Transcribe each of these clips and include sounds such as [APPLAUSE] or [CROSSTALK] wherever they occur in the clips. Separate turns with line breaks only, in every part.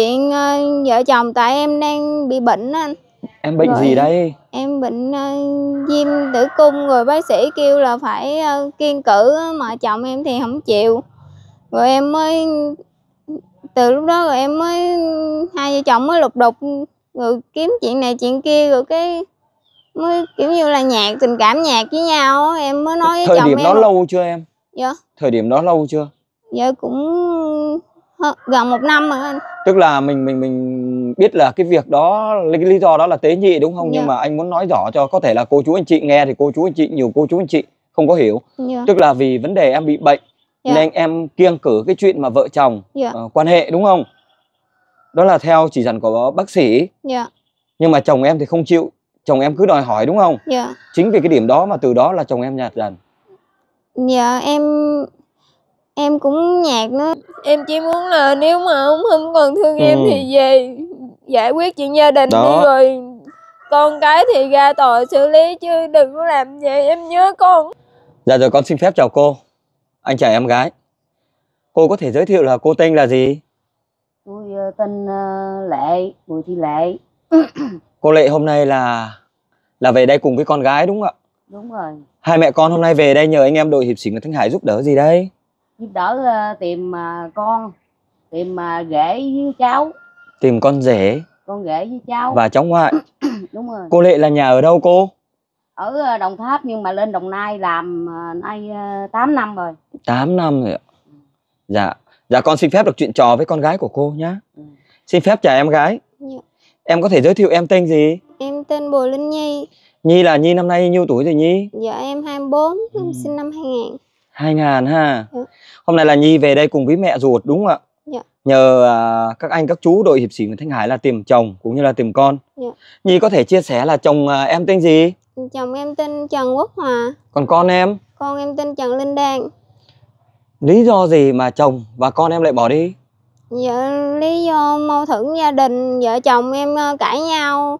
Chuyện uh, vợ chồng tại em đang bị bệnh anh.
Em bệnh rồi, gì đây?
Em bệnh uh, viêm tử cung rồi bác sĩ kêu là phải uh, kiên cử mà chồng em thì không chịu. Rồi em mới từ lúc đó rồi em mới hai vợ chồng mới lục đục rồi kiếm chuyện này chuyện kia rồi cái mới kiểu như là nhạc tình cảm nhạc với nhau em mới nói với thời chồng điểm em đó lâu chưa em dạ
thời điểm đó lâu chưa
dạ cũng Ờ, gần một năm mà anh
tức là mình mình mình biết là cái việc đó cái lý do đó là tế nhị đúng không dạ. nhưng mà anh muốn nói rõ cho có thể là cô chú anh chị nghe thì cô chú anh chị nhiều cô chú anh chị không có hiểu dạ. tức là vì vấn đề em bị bệnh dạ. nên em kiêng cử cái chuyện mà vợ chồng
dạ.
uh,
quan hệ đúng không đó là theo chỉ dẫn của bác sĩ dạ. nhưng mà chồng em thì không chịu chồng em cứ đòi hỏi đúng không dạ. chính vì cái điểm đó mà từ đó là chồng em nhạt dần
dạ em em cũng nhạc nữa em chỉ muốn là nếu mà ông không còn thương ừ. em
thì về giải quyết chuyện gia đình Đó. đi rồi con cái thì ra tội xử lý chứ đừng có làm vậy em nhớ con
dạ rồi con xin phép chào cô anh chào em gái cô có thể giới thiệu là cô tên là gì
tôi ờ, tên ờ, lệ bùi thị lệ [CLEARS THROAT]
cô lệ hôm nay là là về đây cùng với con gái đúng không ạ đúng rồi hai mẹ con hôm nay về đây nhờ anh em đội hiệp sĩ ở thanh hải giúp đỡ gì đây
giúp đỡ ờ, tìm ờ, con tìm rể ờ, với cháu
tìm con rể
con rể với cháu và cháu ngoại [CLEARS THROAT] đúng rồi cô
lệ là nhà ở đâu cô
ở đồng tháp nhưng mà lên đồng nai làm nay 8 năm rồi
8 năm rồi ạ dạ dạ con xin phép được chuyện trò với con gái của cô nhá ừ. xin phép chào em gái dạ. em có thể giới thiệu em tên gì
em tên bùi linh nhi
nhi là nhi năm nay nhiêu tuổi rồi nhi
dạ em 24 em ừ. sinh năm 2000
hai ngàn ha
ừ.
hôm nay là
nhi về đây cùng với mẹ ruột đúng không ạ dạ. nhờ à, các anh các chú đội hiệp sĩ nguyễn thanh hải là tìm chồng cũng như là tìm con dạ. nhi có thể chia sẻ là chồng à, em tên gì
chồng em tên trần quốc hòa
còn con em
con em tên trần linh đan
lý do gì mà chồng và con em lại bỏ đi
dạ lý do mâu thuẫn gia đình vợ chồng em à, cãi nhau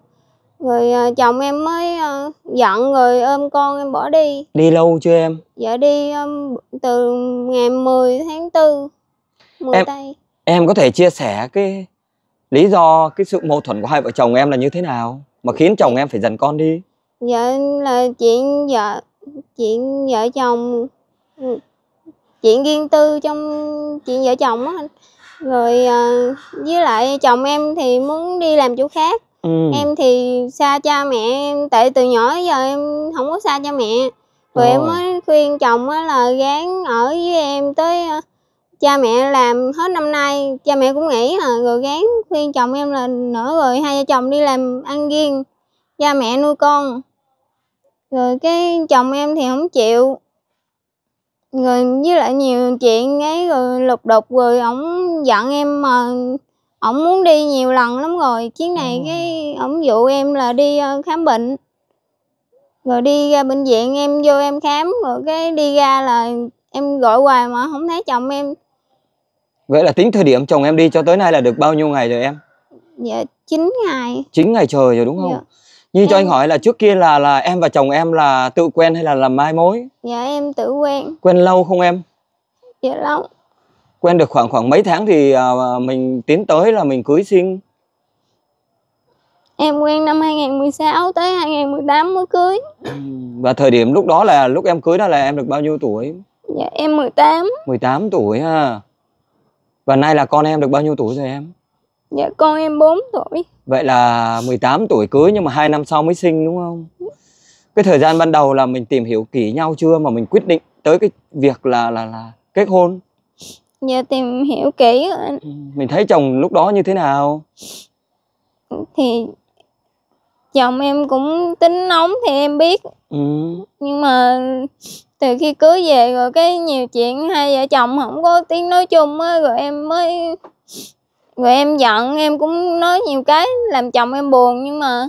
rồi à, chồng em mới à, giận rồi ôm con em bỏ đi
đi lâu chưa em
dạ đi um, từ ngày 10 tháng 4 10 em, tây
em có thể chia sẻ cái lý do cái sự mâu thuẫn của hai vợ chồng em là như thế nào mà khiến chồng em phải dần con đi
dạ là chuyện vợ chuyện vợ chồng chuyện riêng tư trong chuyện vợ chồng á rồi à, với lại chồng em thì muốn đi làm chỗ khác ừ. em thì xa cha mẹ em tại từ nhỏ tới giờ em không có xa cha mẹ rồi, rồi. em mới khuyên chồng á là gán ở với em tới ờ, cha mẹ làm hết năm nay cha mẹ cũng nghỉ à, rồi gán khuyên chồng em là nữa rồi hai vợ chồng đi làm ăn riêng cha mẹ nuôi con rồi cái chồng em thì không chịu rồi với lại nhiều chuyện ấy rồi lục đục rồi ổng giận em mà ổng muốn đi nhiều lần lắm rồi chuyến này ờ. cái ổng dụ em là đi ờ, khám bệnh rồi đi ra bệnh viện em vô em khám rồi cái đi ra là em gọi hoài mà không thấy chồng em
Vậy là tính thời điểm chồng em đi cho tới nay là được bao nhiêu ngày rồi em?
dạ chín ngày
Chín ngày trời rồi đúng không? Dạ. Như cho anh hỏi là trước kia là là em và chồng em là tự quen hay là làm mai mối?
dạ em tự quen
Quen lâu không em? dạ lâu quen được khoảng khoảng mấy tháng thì à, mình tiến tới là mình cưới sinh
Em quen năm 2016 tới 2018 mới cưới
Và thời điểm lúc đó là lúc em cưới đó là em được bao nhiêu tuổi? Dạ
em 18
18 tuổi ha Và nay là con em được bao nhiêu tuổi rồi em?
Dạ con em 4 tuổi
Vậy là 18 tuổi cưới nhưng mà 2 năm sau mới sinh đúng không? Cái thời gian ban đầu là mình tìm hiểu kỹ nhau chưa mà mình quyết định tới cái việc là là là kết hôn
giờ tìm hiểu kỹ ừ,
mình thấy chồng lúc đó như thế nào
thì chồng em cũng tính nóng thì em biết ừ. nhưng mà từ khi cưới về rồi cái nhiều chuyện hai vợ chồng không có tiếng nói chung á rồi em mới rồi em giận em cũng nói nhiều cái làm chồng em buồn nhưng mà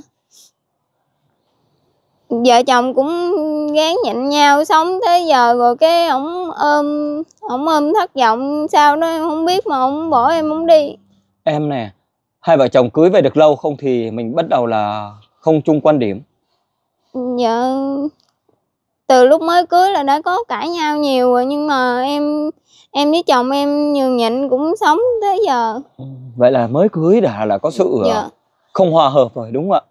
vợ chồng cũng gán nhịn nhau sống tới giờ rồi cái ổng ôm ổng ôm thất vọng sao đó em không biết mà ổng bỏ em muốn đi
em nè hai vợ chồng cưới về được lâu không thì mình bắt đầu là không chung quan điểm
dạ từ lúc mới cưới là đã có cãi nhau nhiều rồi nhưng mà em em với chồng em nhường nhịn cũng sống tới giờ ừ,
vậy là mới cưới đã là có sự dạ. không hòa hợp rồi đúng không ạ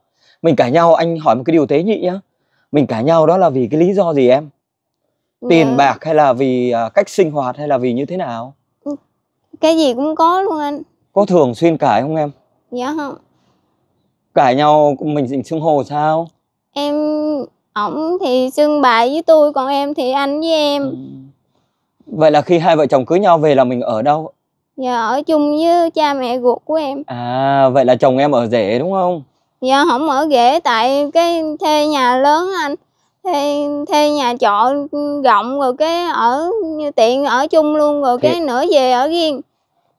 mình cãi nhau anh hỏi một cái điều tế nhị nhá mình cãi nhau đó là vì cái lý do gì em
dạ. tiền dạ. bạc
hay là vì à, cách sinh hoạt hay là vì như thế nào
ừ. cái gì cũng có luôn anh
có thường xuyên cãi không em dạ không cãi nhau mình định xưng hồ sao
em ổng thì xưng bà với tôi còn em thì anh với em ừ.
vậy là khi hai vợ chồng cưới nhau về là mình ở đâu
dạ ở chung với cha mẹ ruột của em
à vậy là chồng em ở rể đúng không
dạ không ở rể tại cái thuê nhà lớn anh thuê thuê nhà trọ rộng rồi cái ở tiện ở chung luôn rồi cái nữa về ở riêng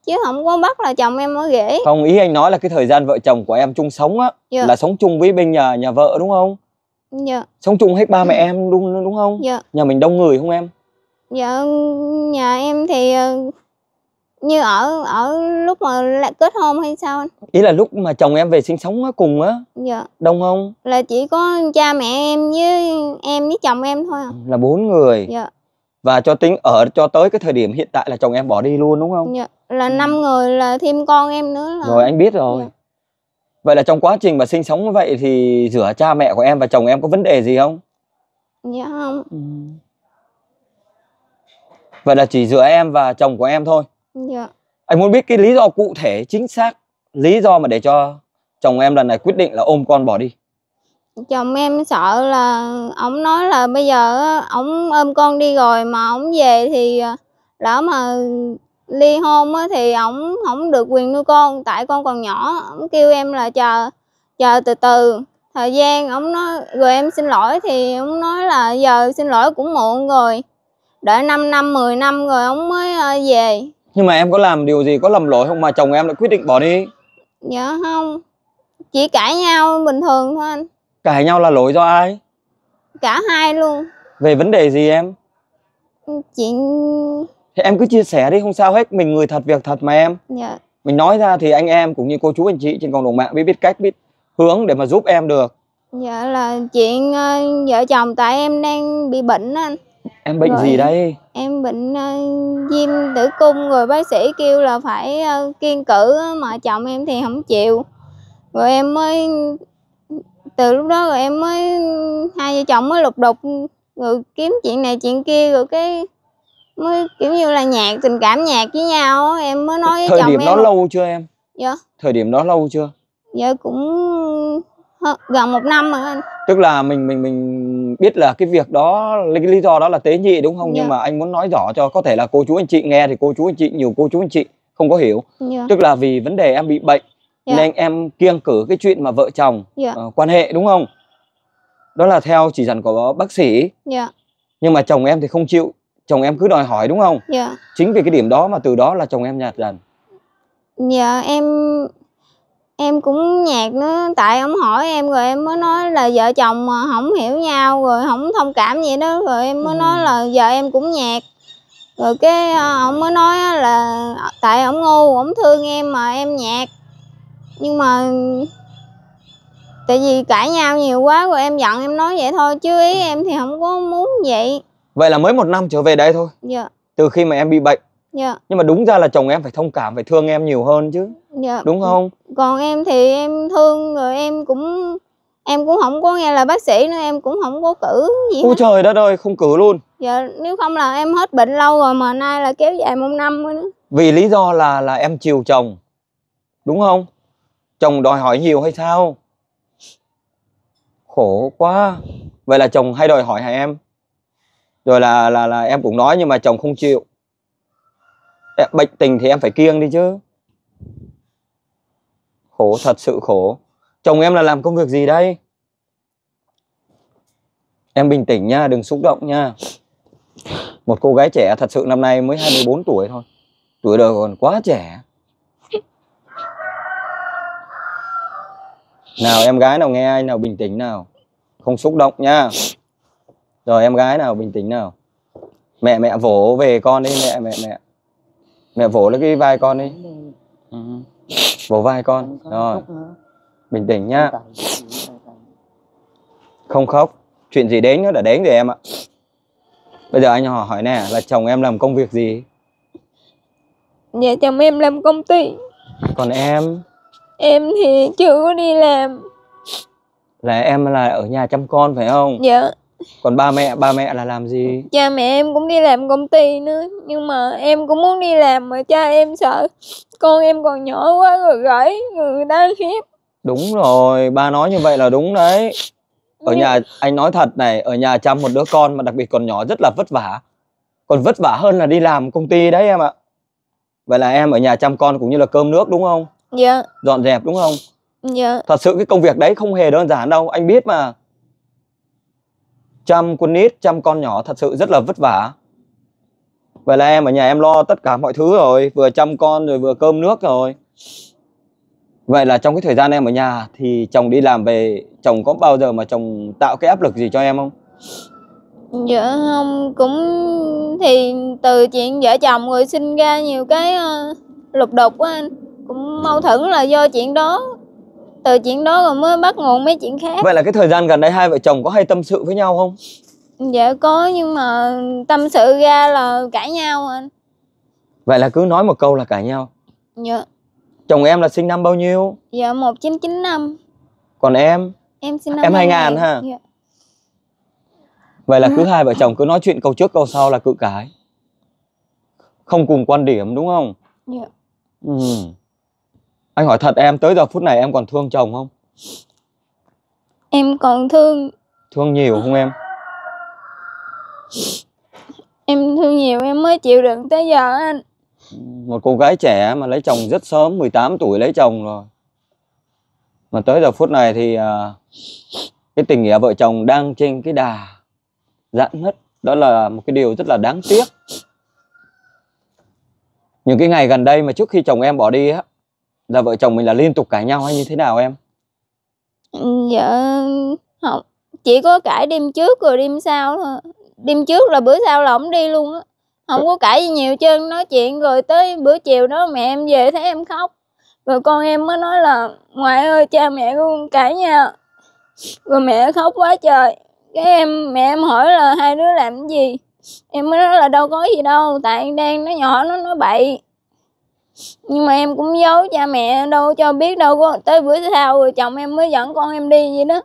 chứ không có bắt là chồng em ở rể
không ý anh nói là cái thời gian vợ chồng của em chung sống á dạ. là sống chung với bên nhà nhà vợ đúng không dạ sống chung hết ba mẹ em đúng đúng không dạ nhà mình đông người không em
dạ nhà em thì ờ, như ở ở lúc mà là kết hôn hay sao anh
ý là lúc mà chồng em về sinh sống á cùng á dạ đông không
là chỉ có cha mẹ em với em với chồng em thôi à?
là bốn người dạ và cho tính ở cho tới cái thời điểm hiện tại là chồng em bỏ đi luôn đúng không
dạ là ừ. năm ừ. người là thêm con em nữa là... rồi anh
biết rồi dạ. vậy là trong quá trình mà sinh sống như vậy thì giữa cha mẹ của em và chồng em có vấn đề gì không dạ không ừ. vậy là chỉ giữa em và chồng của em thôi Dạ. Anh muốn biết cái lý do cụ thể chính xác lý do mà để cho chồng em lần này quyết định là ôm con bỏ đi.
Chồng em sợ là ông nói là bây giờ ông ôm con đi rồi mà ông về thì ờ, lỡ mà ly hôn á thì ông không được quyền nuôi con tại con còn nhỏ ông kêu em là chờ chờ từ từ thời gian ông nói rồi em xin lỗi thì ông nói là giờ xin lỗi cũng muộn rồi đợi 5 năm 10 năm rồi ông mới ờ, về
nhưng mà em có làm điều gì có lầm lỗi không mà chồng em lại quyết định bỏ đi
dạ không chỉ cãi nhau bình thường thôi anh
cãi nhau là lỗi do ai
cả hai luôn
về vấn đề gì em
chuyện
thì em cứ chia sẻ đi không sao hết mình người thật việc thật mà em dạ mình nói ra thì anh em cũng như cô chú anh chị trên cộng đồng mạng biết biết cách biết hướng để mà giúp em được
dạ là chuyện ờ, vợ chồng tại em đang bị bệnh anh
em bệnh rồi, gì đây
em bệnh uh, viêm tử cung rồi bác sĩ kêu là phải uh, kiên cử mà chồng em thì không chịu rồi em mới từ lúc đó rồi em mới hai vợ chồng mới lục đục rồi kiếm chuyện này chuyện kia rồi cái mới kiểu như là nhạc tình cảm nhạc với nhau em mới nói với thời chồng điểm em đó lâu chưa em dạ
thời điểm đó lâu chưa
dạ cũng Ờ, gần một năm mà anh
tức là mình mình mình biết là cái việc đó cái lý do đó là tế nhị đúng không dạ. nhưng mà anh muốn nói rõ cho có thể là cô chú anh chị nghe thì cô chú anh chị nhiều cô chú anh chị không có hiểu dạ. tức là vì vấn đề em bị bệnh dạ. nên em kiêng cử cái chuyện mà vợ chồng dạ. uh, quan hệ đúng không đó là theo chỉ dẫn của bác sĩ dạ. nhưng mà chồng em thì không chịu chồng em cứ đòi hỏi đúng không dạ. chính vì cái điểm đó mà từ đó là chồng em nhạt dần
dạ em em cũng nhạt nữa tại ông hỏi em rồi em mới nói là vợ chồng mà không hiểu nhau rồi không thông cảm gì đó rồi em mới ừ. nói là vợ em cũng nhạt rồi cái ông ờ, mới nói là ờ, tại ông ngu ông thương em mà em nhạt nhưng mà tại vì cãi nhau nhiều quá rồi em giận em nói vậy thôi chứ ý em thì không có muốn vậy
vậy là mới một năm trở về đây thôi dạ từ khi mà em bị bệnh dạ nhưng mà đúng ra là chồng em phải thông cảm phải thương em nhiều hơn chứ
dạ. đúng không còn em thì em thương rồi em cũng em cũng không có nghe là bác sĩ nữa em cũng không có cử gì ôi hết.
trời đất ơi không cử luôn
dạ nếu không là em hết bệnh lâu rồi mà nay là kéo dài một năm nữa
vì lý do là là em chiều chồng đúng không chồng đòi hỏi nhiều hay sao khổ quá vậy là chồng hay đòi hỏi hả em rồi là là là em cũng nói nhưng mà chồng không chịu bệnh tình thì em phải kiêng đi chứ khổ thật sự khổ chồng em là làm công việc gì đây em bình tĩnh nha đừng xúc động nha một cô gái trẻ thật sự năm nay mới 24 tuổi thôi tuổi đời còn quá trẻ nào em gái nào nghe anh nào bình tĩnh nào không xúc động nha rồi em gái nào bình tĩnh nào mẹ mẹ vỗ về con đi mẹ mẹ mẹ mẹ vỗ lấy cái vai con đi ừ. Vỗ vai con. Rồi. Bình tĩnh nhá. Không khóc. Chuyện gì đến nó đã đến rồi em ạ. Bây giờ anh hỏi hỏi nè là chồng em làm công việc gì?
Dạ chồng em làm công ty.
Còn em?
Em thì chưa có đi làm.
Là em là ở nhà chăm con phải không? Dạ còn ba mẹ ba mẹ là làm gì
cha mẹ em cũng đi làm công ty nữa nhưng mà em cũng muốn đi làm mà cha em sợ con em còn nhỏ quá rồi gãy người ta khiếp
đúng rồi ba nói như vậy là đúng đấy ở nhà anh nói thật này ở nhà chăm một đứa con mà đặc biệt còn nhỏ rất là vất vả còn vất vả hơn là đi làm công ty đấy em ạ vậy là em ở nhà chăm con cũng như là cơm nước đúng không dạ dọn dẹp đúng không dạ thật sự cái công việc đấy không hề đơn giản đâu anh biết mà chăm con nít chăm con nhỏ thật sự rất là vất vả vậy là em ở nhà em lo tất cả mọi thứ rồi vừa chăm con rồi vừa cơm nước rồi vậy là trong cái thời gian em ở nhà thì chồng đi làm về chồng có bao giờ mà chồng tạo cái áp lực gì cho em không
dạ không cũng thì từ chuyện vợ chồng rồi sinh ra nhiều cái ờ, lục đục của anh cũng mâu thuẫn là do chuyện đó từ chuyện đó rồi mới bắt nguồn mấy chuyện khác vậy
là cái thời gian gần đây hai vợ chồng có hay tâm sự với nhau không
dạ có nhưng mà tâm sự ra là cãi nhau anh
vậy là cứ nói một câu là cãi nhau dạ chồng em là sinh năm bao nhiêu
dạ một chín chín năm còn em em sinh à, năm em hai ngàn ha dạ.
vậy là ừ. cứ hai vợ chồng cứ nói chuyện câu trước câu sau là cự cãi không cùng quan điểm đúng không dạ ừ anh hỏi thật em tới giờ phút này em còn thương chồng không
em còn thương
thương nhiều không em
em thương nhiều em mới chịu đựng
tới giờ anh
một cô gái trẻ mà lấy chồng rất sớm 18 tuổi lấy chồng rồi mà tới giờ phút này thì à, cái tình nghĩa vợ chồng đang trên cái đà dạn nứt đó là một cái điều rất là đáng tiếc những cái ngày gần đây mà trước khi chồng em bỏ đi á là vợ chồng mình là liên tục cãi nhau hay như thế nào em
dạ không chỉ có cãi đêm trước rồi đêm sau thôi đêm trước là bữa sau là ổng đi luôn á không có cãi gì nhiều trơn nói chuyện rồi tới bữa chiều đó mẹ em về thấy em khóc rồi con em mới nói là ngoại ơi cha mẹ con cãi nhau rồi mẹ khóc quá trời cái em mẹ em hỏi là hai đứa làm cái gì em mới nói là đâu có gì đâu tại đang nó nhỏ nó nó bậy nhưng mà em cũng giấu cha mẹ đâu cho biết đâu có tới bữa sau rồi chồng em mới dẫn con em đi vậy đó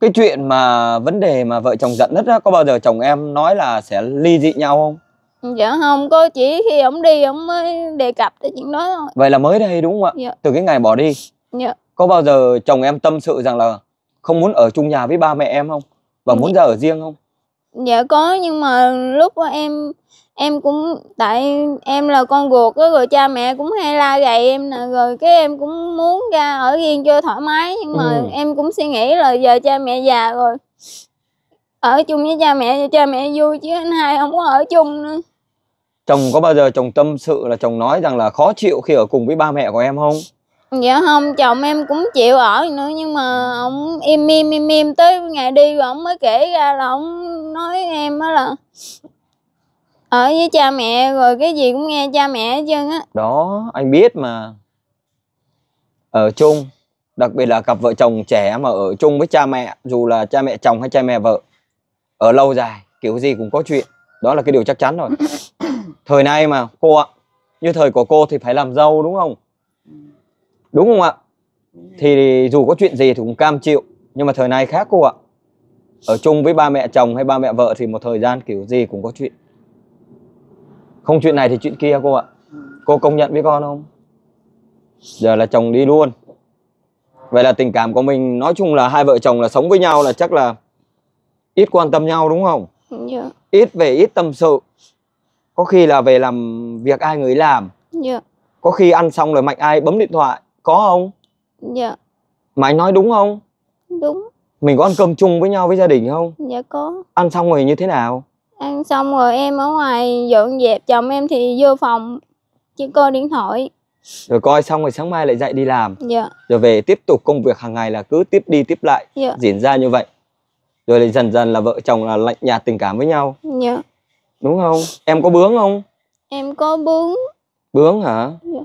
cái chuyện mà vấn đề mà vợ chồng giận nhất á có bao giờ chồng em nói là sẽ ly dị nhau
không dạ không có chỉ khi ổng đi ổng mới đề cập tới chuyện đó thôi
vậy là mới đây đúng không ạ dạ. từ cái ngày bỏ đi dạ có bao giờ chồng em tâm sự rằng là không muốn ở chung nhà với ba mẹ em không và dạ. muốn dạ. ra ở riêng không
dạ có nhưng mà lúc em em cũng tại em là con ruột đó, rồi cha mẹ cũng hay la gầy em nè rồi cái em cũng muốn ra ở riêng cho thoải mái nhưng mà ừ. em cũng suy nghĩ là giờ cha mẹ già rồi ở chung với cha mẹ cho cha mẹ vui chứ anh hai không có ở chung nữa
chồng có bao giờ chồng tâm sự là chồng nói rằng là khó chịu khi ở cùng với ba mẹ của em không
dạ không chồng em cũng chịu ở nữa nhưng mà ông im im im im tới ngày đi rồi ông mới kể ra là ông nói em á là ở với cha mẹ rồi cái gì cũng nghe cha mẹ hết trơn á
đó anh biết mà ở chung đặc biệt là cặp vợ chồng trẻ mà ở chung với cha mẹ dù là cha mẹ chồng hay cha mẹ vợ ở lâu dài kiểu gì cũng có chuyện đó là cái điều chắc chắn rồi [COUGHS] thời nay mà cô ạ như thời của cô thì phải làm dâu đúng không đúng không ạ thì dù có chuyện gì thì cũng cam chịu nhưng mà thời nay khác cô ạ ở chung với ba mẹ chồng hay ba mẹ vợ thì một thời gian kiểu gì cũng có chuyện không chuyện này thì chuyện kia cô ạ cô công nhận với con không giờ là chồng đi luôn vậy là tình cảm của mình nói chung là hai vợ chồng là sống với nhau là chắc là ít quan tâm nhau đúng không yeah. Dạ. ít về ít tâm sự có khi là về làm việc ai người làm yeah. Dạ. có khi ăn xong rồi mạnh ai bấm điện thoại có không dạ mà anh nói đúng không đúng mình có ăn cơm chung với nhau với gia đình không
dạ có
ăn xong rồi như thế nào
ăn xong rồi em ở ngoài dọn dẹp chồng em thì vô phòng chỉ coi điện thoại
rồi coi xong rồi sáng mai lại dậy đi làm dạ. rồi về tiếp tục công việc hàng ngày là cứ tiếp đi tiếp lại dạ. diễn ra như vậy rồi lại dần dần là vợ chồng là lạnh nhạt tình cảm với nhau dạ. đúng không em có bướng không
em có bướng bướng hả dạ.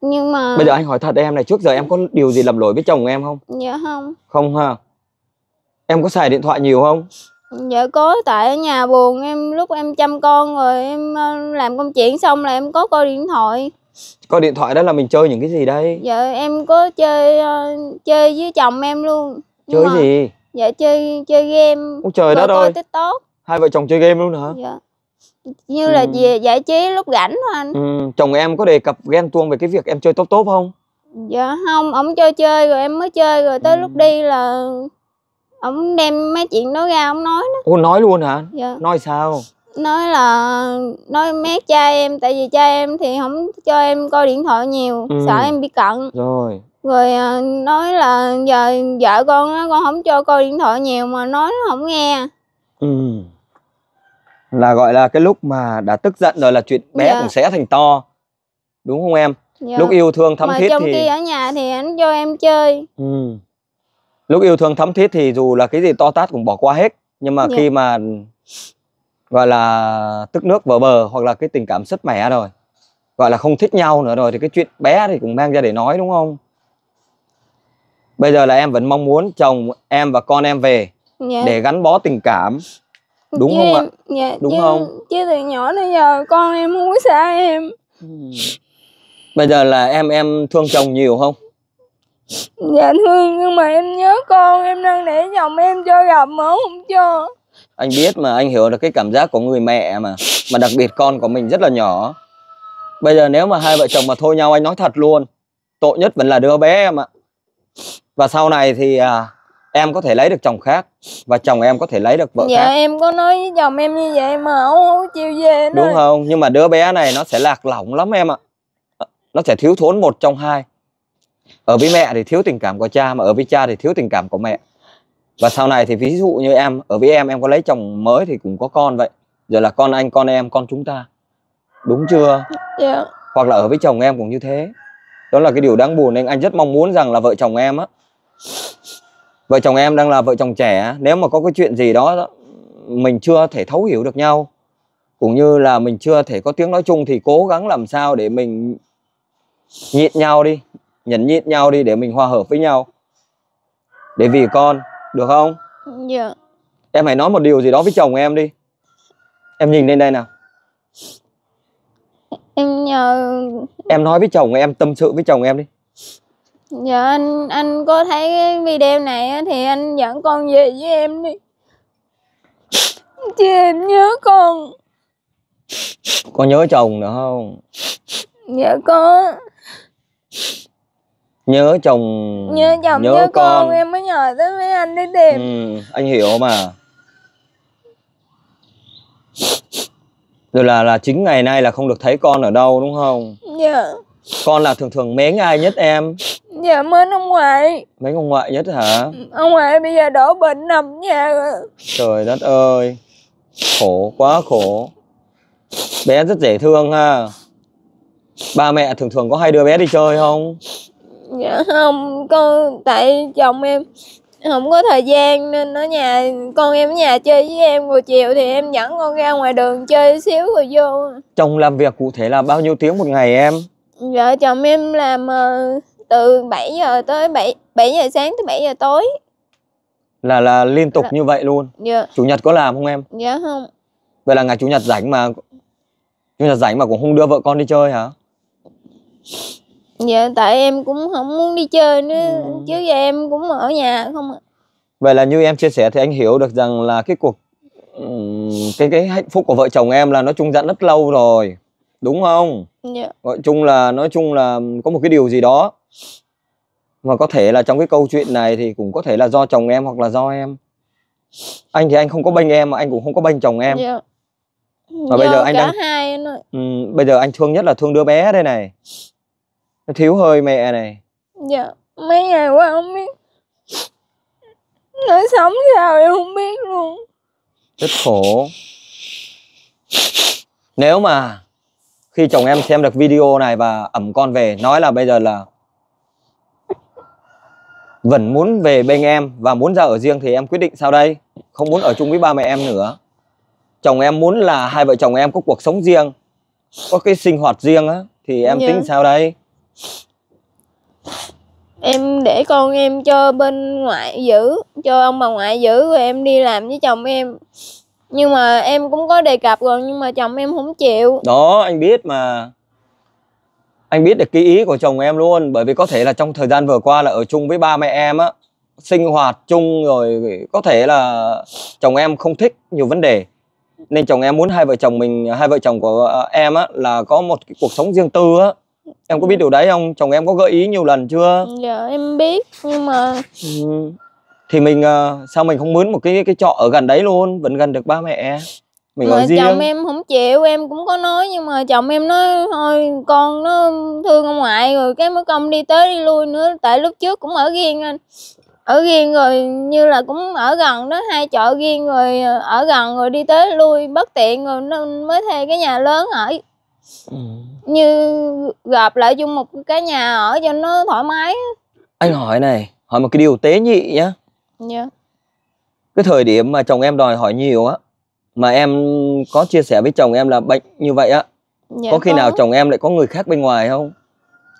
nhưng mà bây giờ
anh hỏi thật em này trước giờ em có điều gì làm lỗi với chồng em không
dạ không
không ha em có xài điện thoại nhiều không
Dạ có, tại ở nhà buồn em lúc em chăm con rồi em ờ, làm công chuyện xong là em có coi điện thoại.
Coi điện thoại đó là mình chơi những cái gì đây?
Dạ em có chơi uh, chơi với chồng em luôn. chơi gì? Dạ chơi chơi game. Ôi trời đất ơi. TikTok.
Hai vợ chồng chơi game luôn hả? Dạ.
Như là ừ. về giải trí lúc rảnh thôi anh. Ừ,
chồng em có đề cập ghen tuông về cái việc em chơi tốt tốt không?
Dạ không, ổng chơi chơi rồi em mới chơi rồi tới ừ. lúc đi là ổng đem mấy chuyện đó ra ổng nói đó
ủa nói luôn hả dạ. nói sao
nói là nói mét cha em tại vì cha em thì không cho em coi điện thoại nhiều ừ. sợ em bị cận rồi rồi à, nói là giờ vợ con đó, con không cho coi điện thoại nhiều mà nói nó không nghe
ừ là gọi là cái lúc mà đã tức giận rồi là chuyện bé dạ. cũng sẽ thành to đúng không em dạ. lúc yêu thương thấm mà thiết trong thì trong khi ở
nhà thì anh cho em chơi
ừ lúc yêu thương thấm thiết thì dù là cái gì to tát cũng bỏ qua hết nhưng mà yeah. Dạ. khi mà gọi là tức nước vỡ bờ hoặc là cái tình cảm sứt mẻ rồi gọi là không thích nhau nữa rồi thì cái chuyện bé thì cũng mang ra để nói đúng không bây giờ là em vẫn mong muốn chồng em và con em về yeah. Dạ. để gắn bó tình cảm đúng chứ không em, ạ
dạ, đúng chứ, không chứ từ nhỏ đến giờ con em muốn xa em
bây giờ là em em thương chồng nhiều không
Dạ thương nhưng mà em nhớ con Em đang để chồng em cho gặp mà không cho
Anh biết mà anh hiểu được cái cảm giác của người mẹ mà Mà đặc biệt con của mình rất là nhỏ Bây giờ nếu mà hai vợ chồng mà thôi nhau anh nói thật luôn Tội nhất vẫn là đứa bé em ạ Và sau này thì à, em có thể lấy được chồng khác Và chồng em có thể lấy được vợ dạ, khác Dạ
em có nói với chồng em như vậy mà ông không chịu về nữa Đúng
không? Nhưng mà đứa bé này nó sẽ lạc lỏng lắm em ạ Nó sẽ thiếu thốn một trong hai ở với mẹ thì thiếu tình cảm của cha mà ở với cha thì thiếu tình cảm của mẹ và sau này thì ví dụ như em ở với em em có lấy chồng mới thì cũng có con vậy rồi là con anh con em con chúng ta đúng chưa yeah. Dạ. hoặc là ở với chồng em cũng như thế đó là cái điều đáng buồn nên anh rất mong muốn rằng là vợ chồng em á vợ chồng em đang là vợ chồng trẻ nếu mà có cái chuyện gì đó mình chưa thể thấu hiểu được nhau cũng như là mình chưa thể có tiếng nói chung thì cố gắng làm sao để mình nhịn nhau đi nhẫn nhịn nhau đi để mình hòa hợp với nhau để vì con được không dạ em hãy nói một điều gì đó với chồng em đi em nhìn lên đây nào
em nhờ
em nói với chồng em tâm sự với chồng em đi
dạ anh anh có thấy cái video này thì anh dẫn con về với em đi
chứ em nhớ con
Con nhớ chồng nữa không
dạ có
nhớ chồng nhớ chồng nhớ, nhớ con. con em
mới nhờ tới mấy anh để tìm
ừ, anh hiểu mà rồi là là chính ngày nay là không được thấy con ở đâu đúng không dạ con là thường thường mến ai nhất em
dạ mến ông ngoại
mến ông ngoại nhất hả
ông ngoại bây giờ đổ bệnh nằm nhà rồi
trời đất ơi khổ quá khổ bé rất dễ thương ha ba mẹ thường thường có hay đưa bé đi chơi không
dạ không con tại chồng em không có thời gian nên ở nhà con em ở nhà chơi với em buổi chiều thì em dẫn con ra ngoài đường chơi xíu rồi vô
chồng làm việc cụ thể là bao nhiêu tiếng một ngày em
vợ dạ, chồng em làm ờ, từ 7 giờ tới 7 7 giờ sáng tới 7 giờ tối
là là liên tục là... như vậy luôn dạ. chủ nhật có làm không em dạ không vậy là ngày chủ nhật rảnh mà chủ nhật rảnh mà cũng không đưa vợ con đi chơi hả
dạ tại em cũng không muốn đi chơi nữa ừ. chứ giờ em cũng ở nhà không ạ
vậy là như em chia sẻ thì anh hiểu được rằng là cái cuộc ừ, cái cái hạnh phúc của vợ chồng em là nó chung dặn rất lâu rồi đúng không dạ. gọi chung là nói chung là có một cái điều gì đó mà có thể là trong cái câu chuyện này thì cũng có thể là do chồng em hoặc là do em anh thì anh không có bênh em mà anh cũng không có bênh chồng em
dạ. và do bây giờ anh đang hai
Ừ, bây giờ anh thương nhất là thương đứa bé đây này nó thiếu hơi mẹ này
dạ mấy ngày qua không biết nó sống sao em không biết
luôn rất khổ nếu mà khi chồng em xem được video này và ẩm con về nói là bây giờ là vẫn muốn về bên em và muốn ra ở riêng thì em quyết định sao đây không muốn ở chung với ba mẹ em nữa chồng em muốn là hai vợ chồng em có cuộc sống riêng có cái sinh hoạt riêng á thì em dạ. tính sao đây
em để con em cho bên ngoại giữ cho ông bà ngoại giữ rồi em đi làm với chồng em nhưng mà em cũng có đề cập rồi nhưng mà chồng em không chịu
đó anh biết mà anh biết được cái ý của chồng em luôn bởi vì có thể là trong thời gian vừa qua là ở chung với ba mẹ em á sinh hoạt chung rồi có thể là chồng em không thích nhiều vấn đề nên chồng em muốn hai vợ chồng mình hai vợ chồng của ờ, em á là có một cái cuộc sống riêng tư á em có ừ. biết điều đấy không chồng em có gợi ý nhiều lần chưa
dạ em biết nhưng mà
ừ. thì mình ờ, sao mình không mướn một cái cái trọ ở gần đấy luôn vẫn gần được ba mẹ mình mà ở riêng. chồng em
không chịu em cũng có nói nhưng mà chồng em nói thôi con nó thương ông ngoại rồi cái mới công đi tới đi lui nữa tại lúc trước cũng ở riêng anh ở riêng rồi như là cũng ở gần đó hai chợ riêng rồi ờ, ở gần rồi đi tới lui bất tiện rồi nó mới thuê cái nhà lớn ở ừ. như gặp lại chung một cái nhà ở cho nó thoải mái
anh hỏi này hỏi một cái điều tế nhị nhá yeah. Dạ. cái thời điểm mà chồng em đòi hỏi nhiều á mà em có chia sẻ với chồng em là bệnh như vậy á
dạ, có khi có. nào chồng
em lại có người khác bên ngoài không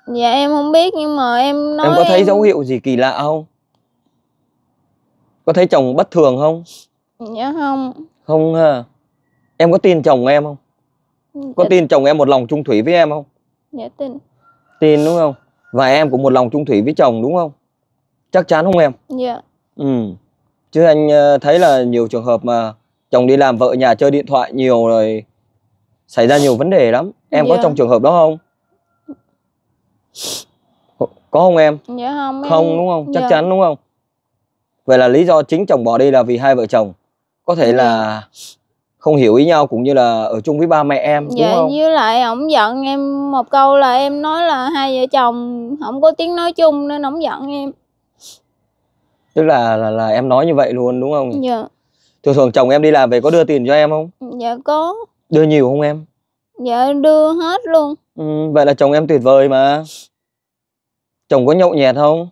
dạ em không biết nhưng mà em nói em có thấy em... dấu
hiệu gì kỳ lạ không có thấy chồng bất thường không dạ không không ha em có tin chồng em không có dạ. tin chồng em một lòng trung thủy với em không dạ tin tin đúng không và em cũng một lòng trung thủy với chồng đúng không chắc chắn không em dạ ừ chứ anh ờ, thấy là nhiều trường hợp mà chồng đi làm vợ nhà chơi điện thoại nhiều rồi xảy ra nhiều vấn đề lắm em dạ. có trong trường hợp đó không có không em
dạ không em... không đúng không chắc dạ. chắn
đúng không vậy là lý do chính chồng bỏ đi là vì hai vợ chồng có thể dạ. là không hiểu ý nhau cũng như là ở chung với ba mẹ em dạ, đúng không?
với lại ổng giận em một câu là em nói là hai vợ chồng không có tiếng nói chung nên ổng giận em
tức là, là là em nói như vậy luôn đúng không? Dạ. Thường thường chồng em đi làm về có đưa tiền cho em không? Dạ có. Đưa nhiều không em?
Dạ đưa hết luôn.
Ừ, vậy là chồng em tuyệt vời mà. Chồng có nhậu nhẹt không?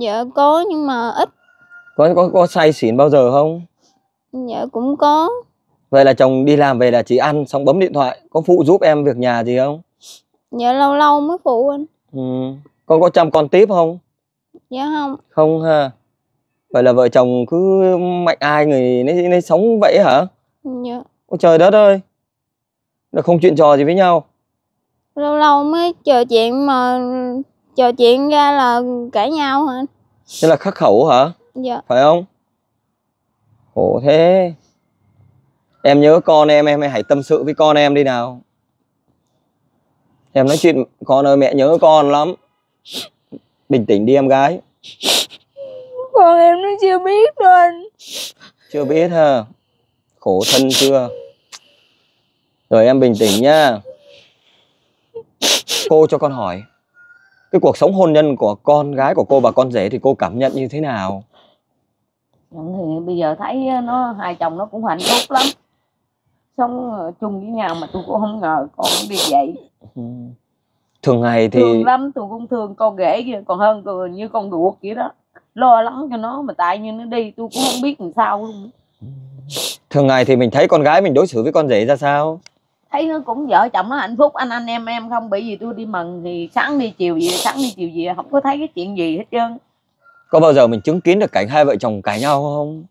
Dạ có nhưng mà ít.
Có có có say xỉn bao giờ không?
Dạ cũng có
vậy là chồng đi làm về là chỉ ăn xong bấm điện thoại có phụ giúp em việc nhà gì không
dạ lâu lâu mới phụ anh
ừ. con có chăm con tiếp không dạ không không ha vậy là vợ chồng cứ mạnh ai người nấy, nấy sống vậy hả dạ Ôi trời đất ơi là không chuyện trò gì với nhau
lâu lâu mới trò chuyện mà trò chuyện ra là cãi nhau hả
thế là khắc khẩu hả dạ phải không khổ thế em nhớ con em em hãy tâm sự với con em đi nào em nói chuyện con ơi mẹ nhớ con lắm bình tĩnh đi em gái
con em nó chưa biết đâu anh
chưa biết hả khổ thân chưa rồi em bình tĩnh nhá cô cho con hỏi cái cuộc sống hôn nhân của con gái của cô và con rể thì cô cảm nhận như thế nào
nhận thì bây giờ thấy nó hai chồng nó cũng hạnh phúc lắm sống chung với nhau mà tôi cũng không ngờ con cũng đi vậy ừ.
thường ngày thì thương lắm
tôi cũng thương con rể kia còn hơn như con ruột vậy đó lo lắng cho nó mà tại như nó đi tôi cũng không biết làm sao luôn
thường ngày thì mình thấy con gái mình đối xử với con rể ra sao
thấy nó cũng vợ chồng nó hạnh phúc anh anh em em không bị gì tôi đi mừng thì sáng đi chiều gì, sáng đi chiều gì, không có thấy cái chuyện gì hết trơn
có bao giờ mình chứng kiến được cảnh hai vợ chồng cãi nhau không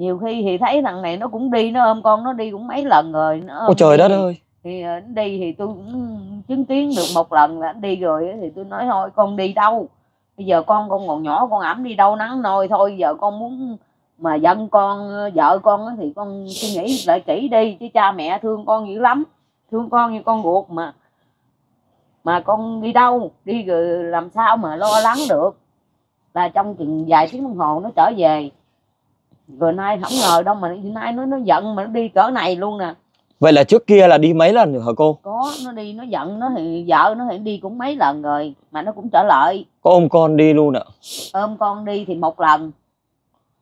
nhiều khi thì thấy thằng này nó cũng đi nó ôm con nó đi cũng mấy lần rồi nó ôm Ôi trời đất ơi thì ờ, nó đi thì tôi cũng chứng kiến được một lần là nó đi rồi thì tôi nói thôi con đi đâu bây giờ con con còn nhỏ con ẩm đi đâu nắng nôi thôi giờ con muốn mà dân con ờ, vợ con thì con suy nghĩ lại kỹ đi chứ cha mẹ thương con dữ lắm thương con như con ruột mà mà con đi đâu đi rồi làm sao mà lo lắng được là trong chừng vài tiếng đồng hồ nó trở về vừa nay không ngờ đâu mà nay nó nó giận mà nó đi cỡ này luôn nè
vậy là trước kia là đi mấy lần hả cô
có nó đi nó giận nó thì vợ nó thì đi cũng mấy lần rồi mà nó cũng trở lại
có ôm con đi luôn ạ
ôm con đi thì một lần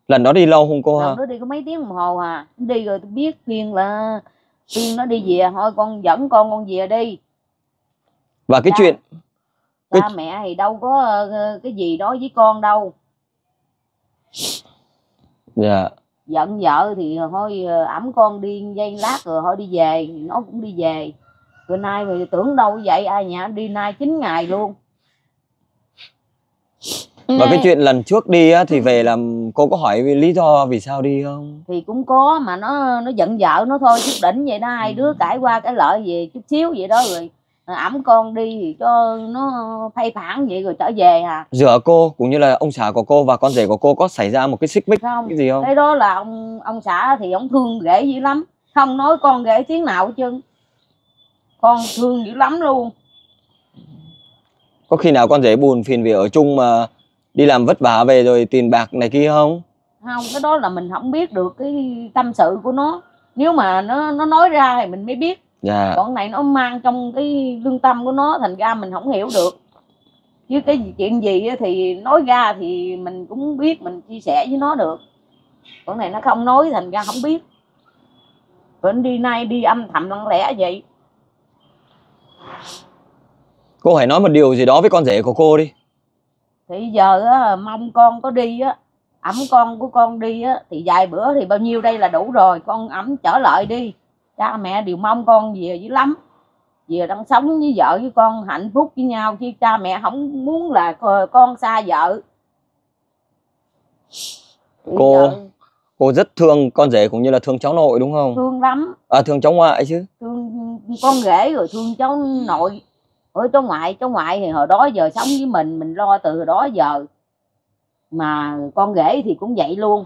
lần đó đi lâu không cô lần ha? đó
đi có mấy tiếng đồng hồ à đi rồi tôi biết khuyên là khuyên nó đi về thôi con dẫn con con về đi
và cái cha, dạ. chuyện cha cái...
mẹ thì đâu có ờ, cái gì đó với con đâu dạ giận vợ thì thôi ẩm ờ, con đi dây lát rồi thôi đi về nó cũng đi về bữa nay mà tưởng đâu vậy ai nhà đi nay 9 ngày luôn và ừ. cái chuyện
lần trước đi á, thì về làm cô có hỏi vì lý do vì sao đi không?
Thì cũng có mà nó nó giận vợ nó thôi chút đỉnh vậy đó hai ừ. đứa cãi qua cái lợi về chút xíu vậy đó rồi ẵm con đi cho nó thay phản vậy rồi trở về à
giữa cô cũng như là ông xã của cô và con rể của cô có xảy ra một cái xích mích không, cái gì không cái
đó là ông ông xã thì ông thương rể dữ lắm không nói con rể tiếng nào hết trơn con thương dữ lắm luôn
có khi nào con rể buồn phiền vì ở chung mà đi làm vất vả về rồi tiền bạc này kia không
không cái đó là mình không biết được cái tâm sự của nó nếu mà nó nó nói ra thì mình mới biết dạ. còn này nó mang trong cái lương tâm của nó thành ra mình không hiểu được chứ cái chuyện gì thì nói ra thì mình cũng biết mình chia sẻ với nó được còn này nó không nói thành ra không biết vẫn đi nay đi âm thầm lặng lẽ vậy
cô hãy nói một điều gì đó với con rể của cô đi
thì giờ á, mong con có đi á ẩm con của con đi á thì vài bữa thì bao nhiêu đây là đủ rồi con ẩm trở lại đi cha mẹ đều mong con về dữ lắm về đang sống với vợ với con hạnh phúc với nhau chứ cha mẹ không muốn là con xa vợ
cô cô rất thương con rể cũng như là thương cháu nội đúng không thương lắm à thương cháu ngoại chứ
thương con rể rồi thương cháu nội ôi cháu ngoại cháu ngoại thì hồi đó giờ sống với mình mình lo từ hồi đó giờ mà con rể thì cũng vậy luôn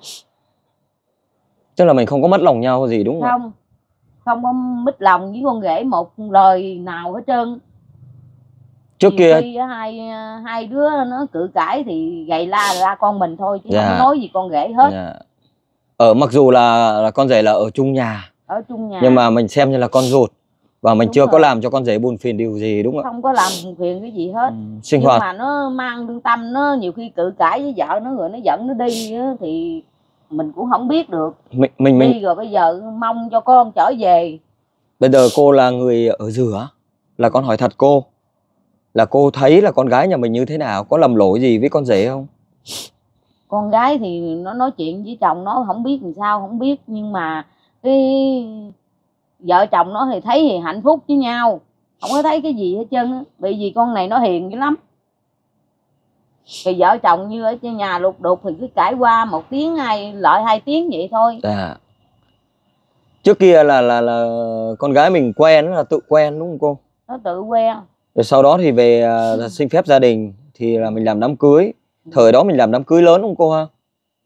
tức là mình không có mất lòng nhau gì đúng không không
không có mít lòng với con rể một lời nào hết trơn trước kia khi hai hai đứa nó cự cãi thì gầy la la con mình thôi chứ yeah. không dạ. nói gì con rể hết yeah. Dạ.
ở ờ, mặc dù là, là con rể là ở chung nhà
ở chung nhà nhưng mà
mình xem như là con ruột và mình đúng chưa rồi. có làm cho con rể buồn phiền điều gì đúng không không
có làm buồn phiền cái gì hết ừ, sinh nhưng hoạt mà nó mang lương tâm nó nhiều khi cự cãi với vợ nó rồi nó giận nó đi thì mình cũng không biết được
mình mình, mình. đi rồi
bây giờ mong cho con trở về
bây giờ cô là người ở giữa là con hỏi thật cô là cô thấy là con gái nhà mình như thế nào có lầm lỗi gì với con rể không
con gái thì nó nói chuyện với chồng nó không biết làm sao không biết nhưng mà cái vợ chồng nó thì thấy thì hạnh phúc với nhau không có thấy cái gì hết trơn bởi vì con này nó hiền dữ lắm thì vợ chồng như ở trên nhà lục đục thì cứ cãi qua một tiếng hai lợi hai tiếng vậy thôi
à. trước kia là là là con gái mình quen là tự quen đúng không cô
nó tự quen
rồi sau đó thì về uh, xin phép gia đình thì là mình làm đám cưới thời đó mình làm đám cưới lớn đúng không cô ha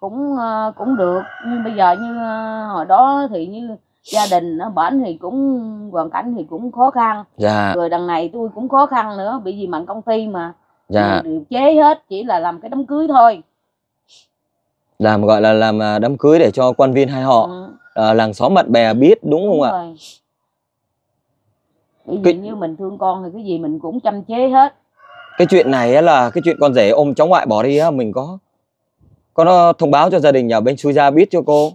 cũng uh, cũng được nhưng bây giờ như uh, hồi đó thì như gia đình nó bển thì cũng hoàn cảnh thì cũng khó khăn dạ. rồi đằng này tôi cũng khó khăn nữa bởi vì bằng công ty mà dạ điều chế hết chỉ là làm cái đám cưới thôi
làm gọi là làm à, đám cưới để cho quan viên hai họ ừ. à, làng xóm bạn bè biết đúng, đúng không ạ à? cái...
như mình thương con thì cái gì mình cũng chăm chế hết
cái chuyện này là cái chuyện con rể ôm cháu ngoại bỏ đi á mình có có nó thông báo cho gia đình nhà bên xui ra biết cho cô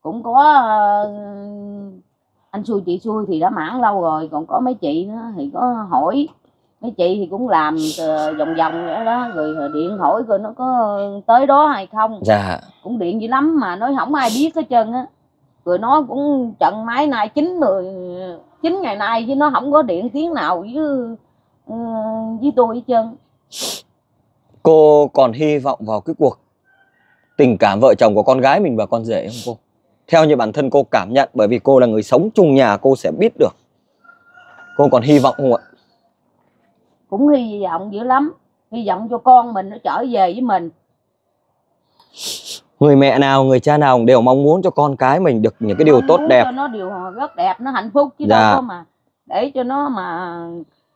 cũng có ờ, anh xui chị xui thì đã mãn lâu rồi còn có mấy chị nữa thì có hỏi mấy chị thì cũng làm vòng vòng nữa đó rồi điện hỏi coi nó có tới đó hay không dạ cũng điện dữ lắm mà nói không ai biết hết trơn á rồi nó cũng trận máy nay chín mười chín ngày nay chứ nó không có điện tiếng nào với ừ, với tôi hết trơn
cô còn hy vọng vào cái cuộc tình cảm vợ chồng của con gái mình và con rể không cô theo như bản thân cô cảm nhận bởi vì cô là người sống chung nhà cô sẽ biết được cô còn hy vọng không ạ
cũng hy vọng dữ lắm hy vọng cho con mình nó trở về với mình
người mẹ nào người cha nào đều mong muốn cho con cái mình được những cái điều tốt đẹp cho nó
điều rất đẹp nó hạnh phúc chứ dạ. đâu mà để cho nó mà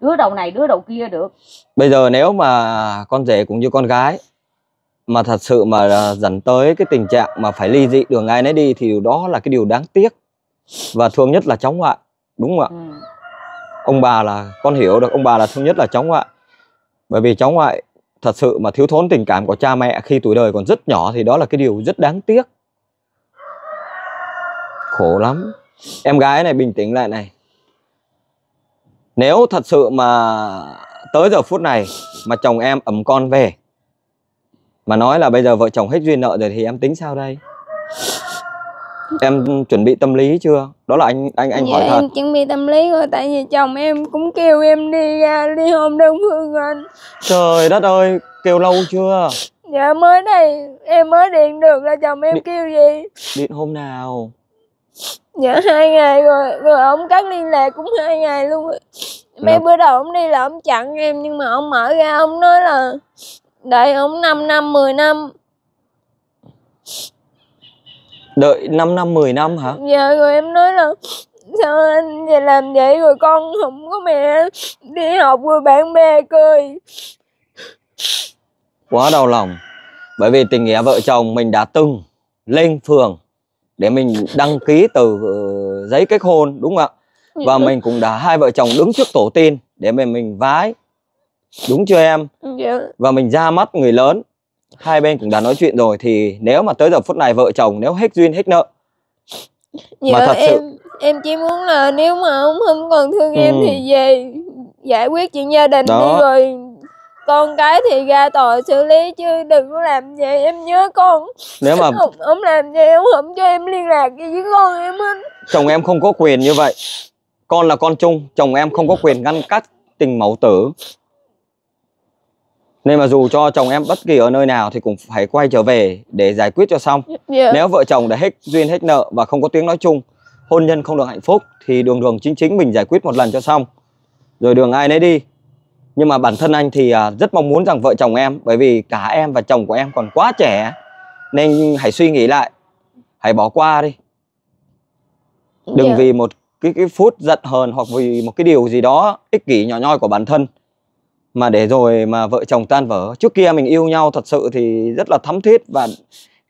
đứa đầu này đứa đầu kia được
bây giờ nếu mà con rể cũng như con gái mà thật sự mà à, dẫn tới cái tình trạng mà phải ly dị đường ai nấy đi thì điều đó là cái điều đáng tiếc và thường nhất là cháu ngoại đúng không ạ ừ ông bà là con hiểu được ông bà là thứ nhất là cháu ngoại bởi vì cháu ngoại thật sự mà thiếu thốn tình cảm của cha mẹ khi tuổi đời còn rất nhỏ thì đó là cái điều rất đáng tiếc khổ lắm em gái này bình tĩnh lại này nếu thật sự mà tới giờ phút này mà chồng em ẩm con về mà nói là bây giờ vợ chồng hết duyên nợ rồi thì em tính sao đây em chuẩn bị tâm lý chưa đó là anh anh anh dạ, hỏi thật em
chuẩn bị tâm lý rồi tại vì chồng em cũng kêu em đi ra à, ly hôn đơn phương anh
trời đất ơi kêu lâu chưa
dạ mới đây em mới điện được là chồng em Đi... kêu gì
điện hôm nào dạ
hai ngày rồi rồi ông cắt liên lạc cũng hai ngày luôn rồi mấy dạ. bữa đầu ông đi là ông chặn em nhưng mà ông mở ra ông nói là đợi ông 5 năm 10 năm
đợi 5 năm 10 năm hả
dạ rồi em nói là sao anh về làm vậy rồi con không có mẹ đi học rồi bạn bè cười
quá đau lòng bởi vì tình nghĩa vợ chồng mình đã từng lên phường để mình đăng ký từ ờ, giấy kết hôn đúng không ạ dạ. và mình cũng đã hai vợ chồng đứng trước tổ tiên để mình mình vái đúng chưa em dạ. và mình ra mắt người lớn hai bên cũng đã nói chuyện rồi thì nếu mà tới giờ phút này vợ chồng nếu hết duyên hết nợ dạ, mà thật em, sự
em chỉ muốn là nếu mà ông không còn thương ừ. em thì về giải quyết chuyện gia đình Đó. đi rồi con cái thì ra tội xử lý chứ đừng có làm vậy em nhớ con nếu mà ông, ông làm vậy ông không cho em liên lạc gì với con em hết
chồng em không có quyền như vậy con là con chung chồng em không có quyền ngăn cắt tình mẫu tử nên mà dù cho chồng em bất kỳ ở nơi nào thì cũng phải quay trở về để giải quyết cho xong yeah. nếu vợ chồng đã hết duyên hết nợ và không có tiếng nói chung hôn nhân không được hạnh phúc thì đường đường chính chính mình giải quyết một lần cho xong rồi đường ai nấy đi nhưng mà bản thân anh thì à, rất mong muốn rằng vợ chồng em bởi vì cả em và chồng của em còn quá trẻ nên hãy suy nghĩ lại hãy bỏ qua đi đừng yeah. vì một cái cái phút giận hờn hoặc vì một cái điều gì đó ích kỷ nhỏ nhoi của bản thân mà để rồi mà vợ chồng tan vỡ trước kia mình yêu nhau thật sự thì rất là thắm thiết và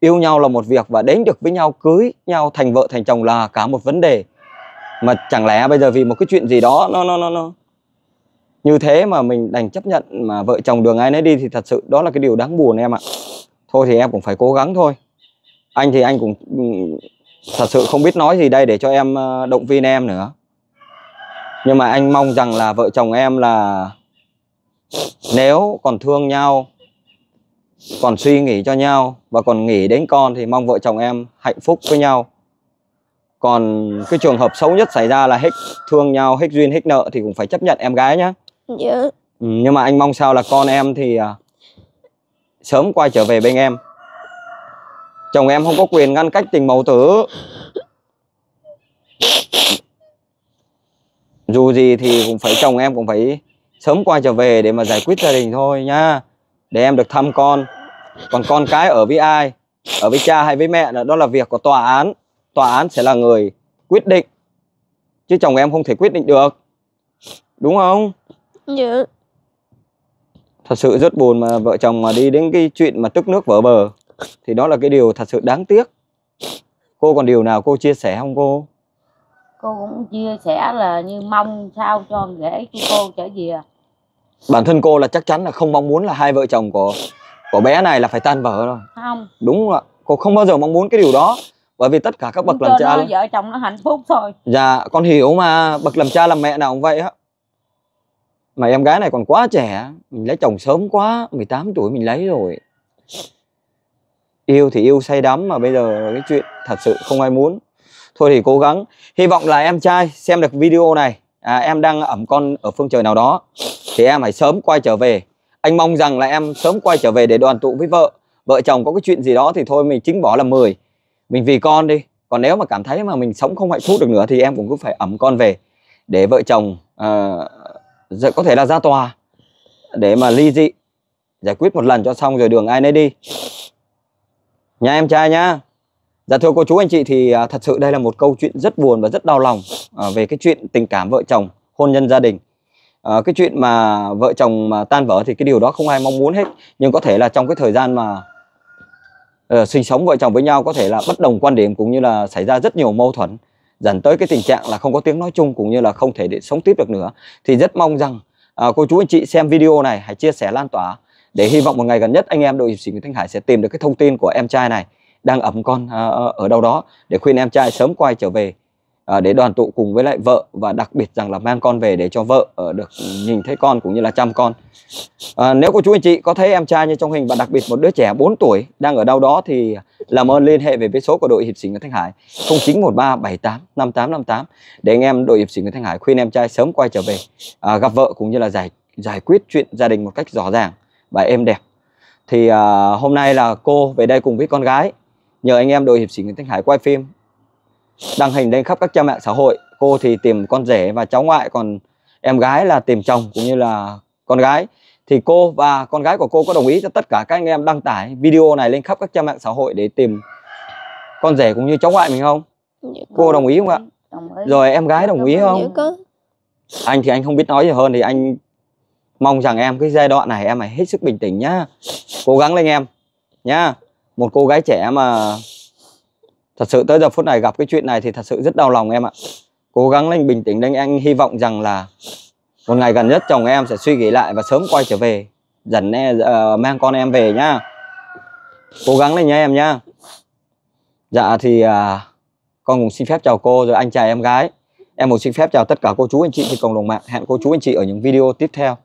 yêu nhau là một việc và đến được với nhau cưới nhau thành vợ thành chồng là cả một vấn đề mà chẳng lẽ bây giờ vì một cái chuyện gì đó nó nó nó nó như thế mà mình đành chấp nhận mà vợ chồng đường ai nấy đi thì thật sự đó là cái điều đáng buồn em ạ thôi thì em cũng phải cố gắng thôi anh thì anh cũng ừ, thật sự không biết nói gì đây để cho em ờ, động viên em nữa nhưng mà anh mong rằng là vợ chồng em là nếu còn thương nhau còn suy nghĩ cho nhau và còn nghĩ đến con thì mong vợ chồng em hạnh phúc với nhau còn cái trường hợp xấu nhất xảy ra là hết thương nhau hết duyên hết nợ thì cũng phải chấp nhận em gái nhá dạ. Ừ, nhưng mà anh mong sao là con em thì à, sớm quay trở về bên em chồng em không có quyền ngăn cách tình mẫu tử dù gì thì cũng phải chồng em cũng phải sớm quay trở về để mà giải quyết gia đình thôi nhá để em được thăm con còn con cái ở với ai ở với cha hay với mẹ là đó là việc của tòa án tòa án sẽ là người quyết định chứ chồng em không thể quyết định được đúng không dạ thật sự rất buồn mà vợ chồng mà đi đến cái chuyện mà tức nước vỡ bờ thì đó là cái điều thật sự đáng tiếc cô còn điều nào cô chia sẻ không cô
cô cũng chia sẻ là như mong sao cho con rể của cô trở về
bản thân cô là chắc chắn là không mong muốn là hai vợ chồng của của bé này là phải tan vỡ rồi không đúng rồi cô không bao giờ mong muốn cái điều đó bởi vì tất cả các bậc làm cha là... vợ
chồng nó hạnh phúc thôi
dạ con hiểu mà bậc làm cha làm mẹ nào cũng vậy á mà em gái này còn quá trẻ mình lấy chồng sớm quá 18 tuổi mình lấy rồi yêu thì yêu say đắm mà bây giờ cái chuyện thật sự không ai muốn thôi thì cố gắng hy vọng là em trai xem được video này à, em đang ẩm con ở phương trời nào đó thì em hãy sớm quay trở về anh mong rằng là em sớm quay trở về để đoàn tụ với vợ vợ chồng có cái chuyện gì đó thì thôi mình chính bỏ là 10 mình vì con đi còn nếu mà cảm thấy mà mình sống không hạnh phúc được nữa thì em cũng cứ phải ẩm con về để vợ chồng uh, có thể là ra tòa để mà ly dị giải quyết một lần cho xong rồi đường ai nấy đi nhà em trai nhá Dạ thưa cô chú anh chị thì à, thật sự đây là một câu chuyện rất buồn và rất đau lòng à, về cái chuyện tình cảm vợ chồng, hôn nhân gia đình. À, cái chuyện mà vợ chồng mà tan vỡ thì cái điều đó không ai mong muốn hết, nhưng có thể là trong cái thời gian mà uh, sinh sống vợ chồng với nhau có thể là bất đồng quan điểm cũng như là xảy ra rất nhiều mâu thuẫn, dẫn tới cái tình trạng là không có tiếng nói chung cũng như là không thể để sống tiếp được nữa. Thì rất mong rằng à, cô chú anh chị xem video này hãy chia sẻ lan tỏa để hy vọng một ngày gần nhất anh em đội hiệp sĩ Nguyễn Thanh Hải sẽ tìm được cái thông tin của em trai này đang ấm con à, à, ở đâu đó để khuyên em trai sớm quay trở về à, để đoàn tụ cùng với lại vợ và đặc biệt rằng là mang con về để cho vợ ở được nhìn thấy con cũng như là chăm con à, nếu cô chú anh chị có thấy em trai như trong hình và đặc biệt một đứa trẻ 4 tuổi đang ở đâu đó thì làm ơn liên hệ về với số của đội hiệp sĩ người Thanh Hải 0913785858 để anh em đội hiệp sĩ người Thanh Hải khuyên em trai sớm quay trở về à, gặp vợ cũng như là giải giải quyết chuyện gia đình một cách rõ ràng và êm đẹp thì à, hôm nay là cô về đây cùng với con gái nhờ anh em đội hiệp sĩ Nguyễn Thanh Hải quay phim đăng hình lên khắp các trang mạng xã hội cô thì tìm con rể và cháu ngoại còn em gái là tìm chồng cũng như là con gái thì cô và con gái của cô có đồng ý cho tất cả các anh em đăng tải video này lên khắp các trang mạng xã hội để tìm con rể cũng như cháu ngoại mình không dạ cô đồng ý không ạ
rồi em gái đồng ý dạ không
anh thì anh không biết nói gì hơn thì anh mong rằng em cái giai đoạn này em phải hết sức bình tĩnh nhá cố gắng lên em nhá một cô gái trẻ mà thật sự tới giờ phút này gặp cái chuyện này thì thật sự rất đau lòng em ạ cố gắng lên bình tĩnh anh anh hy vọng rằng là một ngày gần nhất chồng em sẽ suy nghĩ lại và sớm quay trở về dẫn em uh, ờ, mang con em về nhá cố gắng lên nha em nhá dạ thì uh, con cũng xin phép chào cô rồi anh chào em gái em cũng xin phép chào tất cả cô chú anh chị trên cộng đồng mạng hẹn cô chú anh chị ở những video tiếp theo